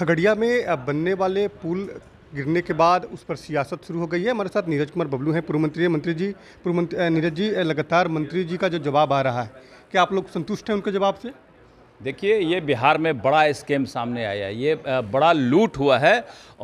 खगड़िया में बनने वाले पुल गिरने के बाद उस पर सियासत शुरू हो गई है हमारे साथ नीरज कुमार बबलू हैं पूर्व मंत्री है मंत्री जी पूर्व मंत्री नीरज जी लगातार मंत्री जी का जो जवाब आ रहा है क्या आप लोग संतुष्ट हैं उनके जवाब से देखिए ये बिहार में बड़ा स्कैम सामने आया है ये बड़ा लूट हुआ है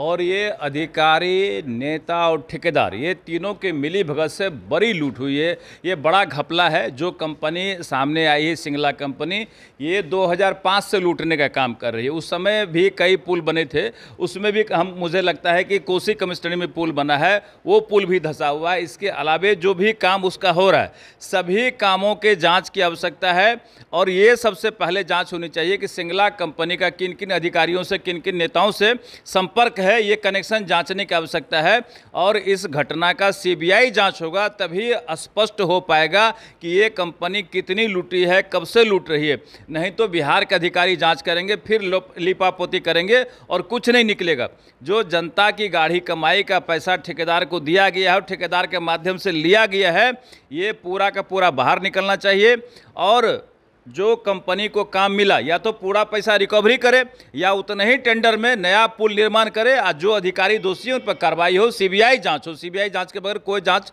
और ये अधिकारी नेता और ठेकेदार ये तीनों के मिली भगत से बड़ी लूट हुई है ये बड़ा घपला है जो कंपनी सामने आई है सिंगला कंपनी ये 2005 से लूटने का काम कर रही है उस समय भी कई पुल बने थे उसमें भी हम मुझे लगता है कि कोसी कमिश्नरी में पुल बना है वो पुल भी धंसा हुआ है इसके अलावे जो भी काम उसका हो रहा है सभी कामों के जाँच की आवश्यकता है और ये सबसे पहले जाँच जांच होनी चाहिए कि सिंगला कंपनी का किन किन अधिकारियों से किन किन नेताओं से संपर्क है ये कनेक्शन जांचने की आवश्यकता है और इस घटना का सीबीआई जांच होगा तभी स्पष्ट हो पाएगा कि ये कंपनी कितनी लूटी है कब से लूट रही है नहीं तो बिहार के अधिकारी जाँच करेंगे फिर लिपापोती करेंगे और कुछ नहीं निकलेगा जो जनता की गाढ़ी कमाई का पैसा ठेकेदार को दिया गया है और ठेकेदार के माध्यम से लिया गया है ये पूरा का पूरा बाहर निकलना चाहिए और जो कंपनी को काम मिला या तो पूरा पैसा रिकवरी करे या उतना ही टेंडर में नया पुल निर्माण करे और जो अधिकारी दोषी उन पर कार्रवाई हो सीबीआई जांच हो सीबीआई जांच के बगैर कोई जांच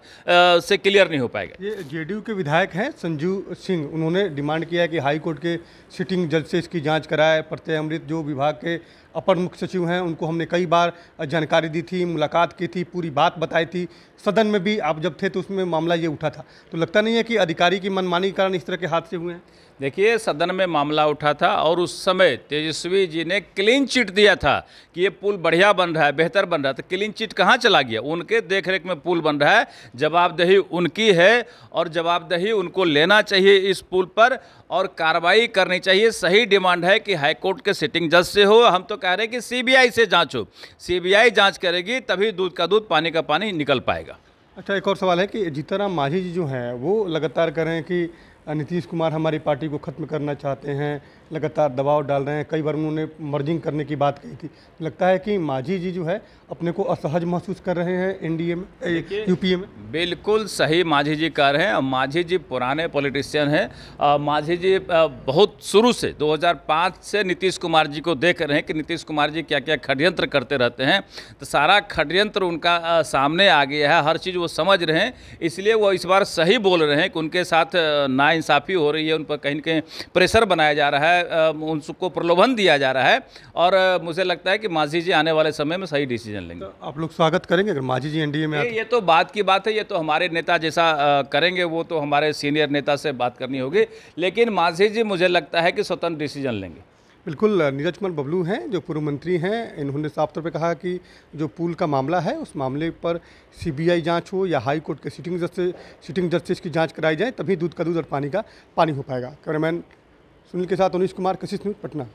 से क्लियर नहीं हो पाएगा ये जेडीयू के विधायक हैं संजीव सिंह उन्होंने डिमांड किया कि हाईकोर्ट के सिटिंग जज से इसकी जाँच कराए प्रत्यय अमृत जो विभाग के अपर मुख्य सचिव हैं उनको हमने कई बार जानकारी दी थी मुलाकात की थी पूरी बात बताई थी सदन में भी आप जब थे तो उसमें मामला ये उठा था तो लगता नहीं है कि अधिकारी की मनमानी के कारण इस तरह के हादसे हुए हैं देखिए सदन में मामला उठा था और उस समय तेजस्वी जी ने क्लीन चिट दिया था कि ये पुल बढ़िया बन रहा है बेहतर बन रहा है तो क्लीन चिट कहाँ चला गया उनके देखरेख में पुल बन रहा है जवाबदेही उनकी है और जवाबदेही उनको लेना चाहिए इस पुल पर और कार्रवाई करनी चाहिए सही डिमांड है कि हाईकोर्ट के सिटिंग जज से हो हम तो कह रहे हैं कि सीबीआई से जांचो सीबीआई जांच करेगी तभी दूध का दूध पानी का पानी निकल पाएगा अच्छा एक और सवाल है कि जीताराम मांझी जी जो हैं वो लगातार कह रहे हैं कि नीतीश कुमार हमारी पार्टी को ख़त्म करना चाहते हैं लगातार दबाव डाल रहे हैं कई बार उन्होंने मर्जिंग करने की बात कही थी लगता है कि माझी जी जो है अपने को असहज महसूस कर रहे हैं एनडीए में यूपीए में बिल्कुल सही माझी जी कह रहे हैं माझी जी पुराने पॉलिटिशियन हैं माझी जी बहुत शुरू से 2005 से नीतीश कुमार जी को देख रहे हैं कि नीतीश कुमार जी क्या क्या षडयंत्र करते रहते हैं तो सारा षडयंत्र उनका सामने आ गया है हर चीज़ वो समझ रहे हैं इसलिए वो इस बार सही बोल रहे हैं कि उनके साथ ना नाइंसाफ़ी हो रही है उन पर कहीं ना कहीं प्रेशर बनाया जा रहा है उनको प्रलोभन दिया जा रहा है और मुझे लगता है कि माझी जी आने वाले समय में सही डिसीजन लेंगे तो आप लोग स्वागत करेंगे अगर माझी जी एनडीए में ये, ये तो बात की बात है ये तो हमारे नेता जैसा करेंगे वो तो हमारे सीनियर नेता से बात करनी होगी लेकिन माझी जी मुझे लगता है कि स्वतंत्र डिसीजन लेंगे बिल्कुल नीरज कुमार बबलू हैं जो पूर्व मंत्री हैं इन्होंने साफ तौर पर कहा कि जो पुल का मामला है उस मामले पर सीबीआई जांच हो या हाई कोर्ट के सिटिंग जस्टिस सिटिंग जस्टिस की जांच कराई जाए तभी दूध का दूध और पानी का पानी हो पाएगा कैमरामैन सुनील के साथ अनिश कुमार कशिश न्यूज पटना